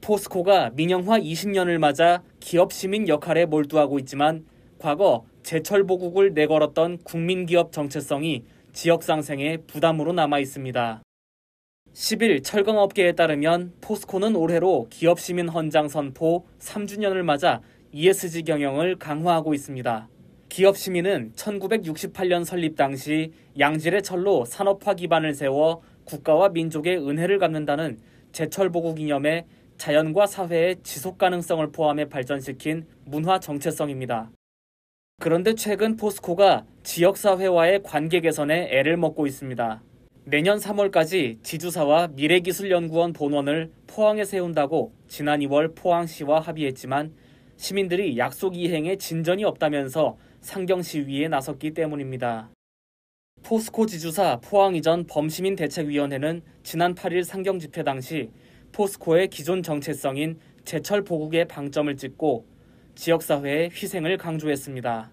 포스코가 민영화 20년을 맞아 기업 시민 역할에 몰두하고 있지만 과거 제철 보국을 내걸었던 국민기업 정체성이 지역 상생의 부담으로 남아 있습니다. 10일 철강업계에 따르면 포스코는 올해로 기업 시민 헌장 선포 3주년을 맞아 ESG 경영을 강화하고 있습니다. 기업 시민은 1968년 설립 당시 양질의 철로 산업화 기반을 세워 국가와 민족의 은혜를 갚는다는 제철 보국 이념에 자연과 사회의 지속 가능성을 포함해 발전시킨 문화 정체성입니다. 그런데 최근 포스코가 지역사회와의 관계 개선에 애를 먹고 있습니다. 내년 3월까지 지주사와 미래기술연구원 본원을 포항에 세운다고 지난 2월 포항시와 합의했지만 시민들이 약속 이행에 진전이 없다면서 상경 시위에 나섰기 때문입니다. 포스코 지주사 포항 이전 범시민 대책위원회는 지난 8일 상경 집회 당시 포스코의 기존 정체성인 제철 보국의 방점을 찍고 지역사회의 희생을 강조했습니다.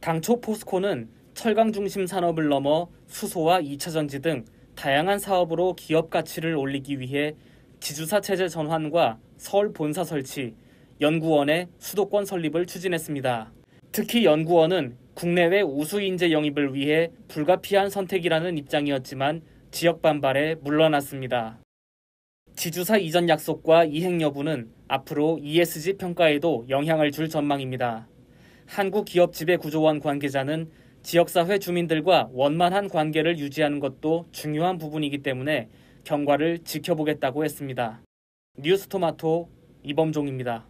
당초 포스코는 철강 중심 산업을 넘어 수소와 2차전지 등 다양한 사업으로 기업 가치를 올리기 위해 지주사 체제 전환과 서울 본사 설치, 연구원의 수도권 설립을 추진했습니다. 특히 연구원은 국내외 우수 인재 영입을 위해 불가피한 선택이라는 입장이었지만 지역 반발에 물러났습니다. 지주사 이전 약속과 이행 여부는 앞으로 ESG 평가에도 영향을 줄 전망입니다. 한국기업지배구조원 관계자는 지역사회 주민들과 원만한 관계를 유지하는 것도 중요한 부분이기 때문에 경과를 지켜보겠다고 했습니다. 뉴스토마토 이범종입니다.